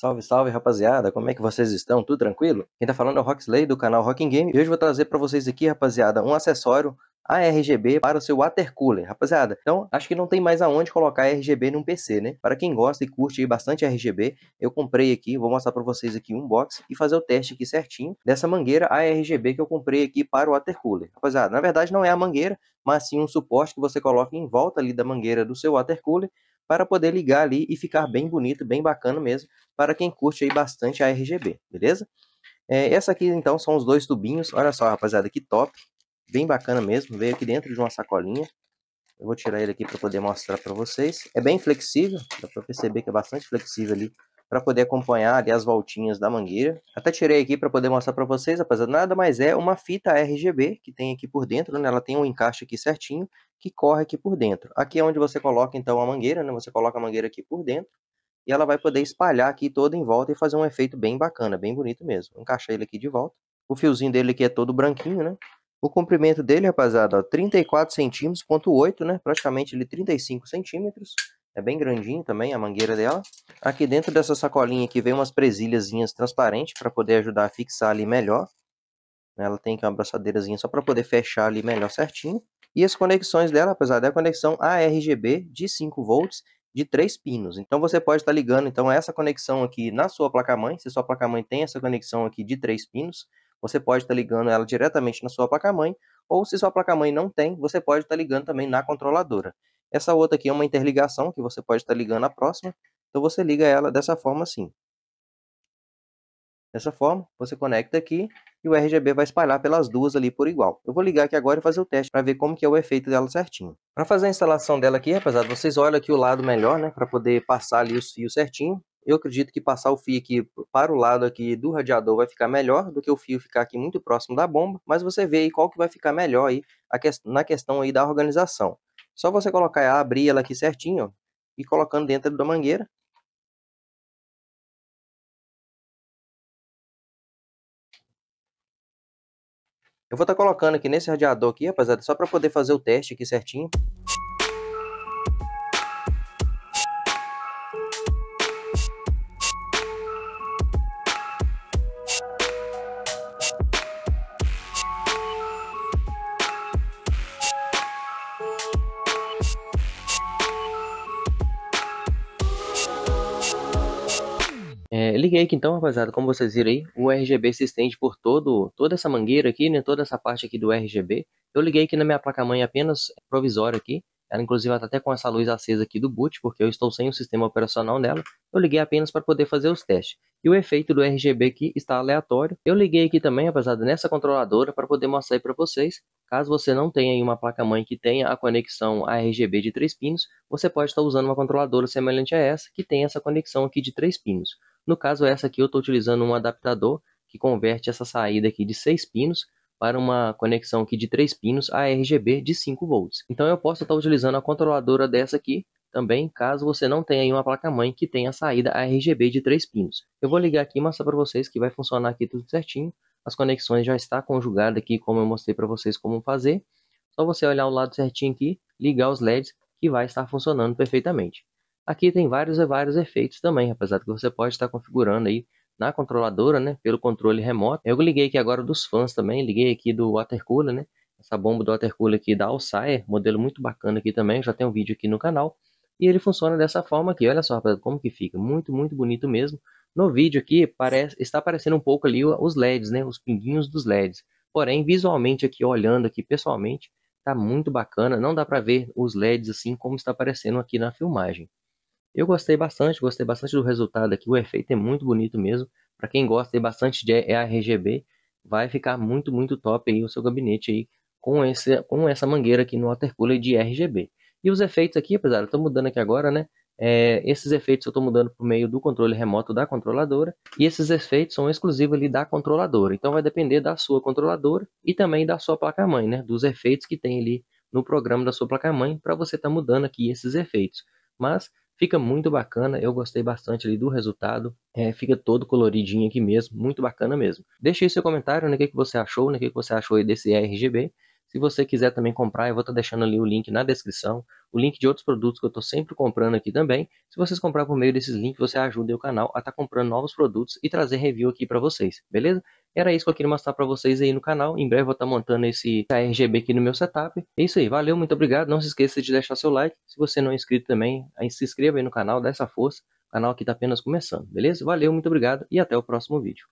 Salve, salve, rapaziada. Como é que vocês estão? Tudo tranquilo? Quem tá falando é o Roxley do canal Rocking Game. E hoje eu vou trazer para vocês aqui, rapaziada, um acessório ARGB RGB para o seu water cooler, rapaziada. Então, acho que não tem mais aonde colocar RGB num PC, né? Para quem gosta e curte bastante RGB, eu comprei aqui, vou mostrar para vocês aqui um box e fazer o teste aqui certinho dessa mangueira ARGB que eu comprei aqui para o water cooler. Rapaziada, na verdade não é a mangueira, mas sim um suporte que você coloca em volta ali da mangueira do seu water cooler para poder ligar ali e ficar bem bonito, bem bacana mesmo, para quem curte aí bastante a RGB, beleza? É, essa aqui então são os dois tubinhos, olha só rapaziada, que top, bem bacana mesmo, veio aqui dentro de uma sacolinha. Eu vou tirar ele aqui para poder mostrar para vocês. É bem flexível, dá para perceber que é bastante flexível ali para poder acompanhar ali as voltinhas da mangueira. Até tirei aqui para poder mostrar para vocês, rapaziada, nada mais é uma fita RGB que tem aqui por dentro, né? Ela tem um encaixe aqui certinho que corre aqui por dentro. Aqui é onde você coloca então a mangueira, né? Você coloca a mangueira aqui por dentro e ela vai poder espalhar aqui toda em volta e fazer um efeito bem bacana, bem bonito mesmo. Encaixa ele aqui de volta. O fiozinho dele aqui é todo branquinho, né? O comprimento dele, rapaziada, ó, 34 centímetros, ponto 8, né? Praticamente ele 35 centímetros. É bem grandinho também a mangueira dela. Aqui dentro dessa sacolinha aqui vem umas presilhazinhas transparentes para poder ajudar a fixar ali melhor. Ela tem aqui uma abraçadeirazinha só para poder fechar ali melhor certinho. E as conexões dela, apesar da conexão ARGB de 5 volts de 3 pinos. Então você pode estar tá ligando então essa conexão aqui na sua placa-mãe. Se sua placa-mãe tem essa conexão aqui de 3 pinos, você pode estar tá ligando ela diretamente na sua placa-mãe. Ou se sua placa-mãe não tem, você pode estar tá ligando também na controladora. Essa outra aqui é uma interligação que você pode estar tá ligando à próxima. Então você liga ela dessa forma assim. Dessa forma, você conecta aqui e o RGB vai espalhar pelas duas ali por igual. Eu vou ligar aqui agora e fazer o teste para ver como que é o efeito dela certinho. Para fazer a instalação dela aqui, rapaziada, vocês olham aqui o lado melhor, né? Para poder passar ali os fios certinho. Eu acredito que passar o fio aqui para o lado aqui do radiador vai ficar melhor do que o fio ficar aqui muito próximo da bomba, mas você vê aí qual que vai ficar melhor aí na questão aí da organização. Só você colocar ela, ah, abrir ela aqui certinho, ó, e colocando dentro da mangueira. Eu vou estar tá colocando aqui nesse radiador aqui, rapaziada, só para poder fazer o teste aqui certinho. É, liguei aqui então, rapaziada, como vocês viram aí, o RGB se estende por todo, toda essa mangueira aqui, né, toda essa parte aqui do RGB. Eu liguei aqui na minha placa-mãe apenas é, provisória aqui, ela inclusive está até com essa luz acesa aqui do boot, porque eu estou sem o sistema operacional nela. Eu liguei apenas para poder fazer os testes. E o efeito do RGB aqui está aleatório. Eu liguei aqui também, rapaziada, nessa controladora para poder mostrar para vocês. Caso você não tenha uma placa-mãe que tenha a conexão a RGB de 3 pinos, você pode estar usando uma controladora semelhante a essa, que tem essa conexão aqui de 3 pinos. No caso, essa aqui eu estou utilizando um adaptador que converte essa saída aqui de 6 pinos para uma conexão aqui de 3 pinos a RGB de 5 volts. Então eu posso estar utilizando a controladora dessa aqui também, caso você não tenha aí uma placa-mãe que tenha saída a RGB de 3 pinos. Eu vou ligar aqui e mostrar para vocês que vai funcionar aqui tudo certinho. As conexões já está conjugada aqui, como eu mostrei para vocês como fazer. Só você olhar o lado certinho aqui, ligar os LEDs, que vai estar funcionando perfeitamente. Aqui tem vários e vários efeitos também, rapaziada, que você pode estar configurando aí na controladora, né, pelo controle remoto. Eu liguei aqui agora dos fãs também, liguei aqui do watercooler, né, essa bomba do watercooler aqui da Alsaia, modelo muito bacana aqui também, já tem um vídeo aqui no canal. E ele funciona dessa forma aqui, olha só, rapaziada, como que fica, muito, muito bonito mesmo. No vídeo aqui, parece, está aparecendo um pouco ali os LEDs, né, os pinguinhos dos LEDs. Porém, visualmente aqui, olhando aqui pessoalmente, tá muito bacana, não dá para ver os LEDs assim como está aparecendo aqui na filmagem. Eu gostei bastante, gostei bastante do resultado aqui. O efeito é muito bonito mesmo. Para quem gosta bastante de RGB, vai ficar muito, muito top aí o seu gabinete aí com, esse, com essa mangueira aqui no watercooler de RGB. E os efeitos aqui, apesar, eu estou mudando aqui agora, né? É, esses efeitos eu estou mudando por meio do controle remoto da controladora e esses efeitos são exclusivos ali da controladora. Então vai depender da sua controladora e também da sua placa-mãe, né? Dos efeitos que tem ali no programa da sua placa-mãe para você estar tá mudando aqui esses efeitos. Mas Fica muito bacana, eu gostei bastante ali do resultado. É, fica todo coloridinho aqui mesmo, muito bacana mesmo. Deixe aí seu comentário, né, o que, que você achou, né, o que, que você achou aí desse RGB. Se você quiser também comprar, eu vou estar tá deixando ali o link na descrição, o link de outros produtos que eu estou sempre comprando aqui também. Se vocês comprar por meio desses links, você ajuda o canal a estar tá comprando novos produtos e trazer review aqui para vocês, beleza? Era isso que eu queria mostrar para vocês aí no canal. Em breve eu vou estar tá montando esse RGB aqui no meu setup. É isso aí, valeu, muito obrigado. Não se esqueça de deixar seu like. Se você não é inscrito também, se inscreva aí no canal, dá essa força. O canal aqui está apenas começando, beleza? Valeu, muito obrigado e até o próximo vídeo.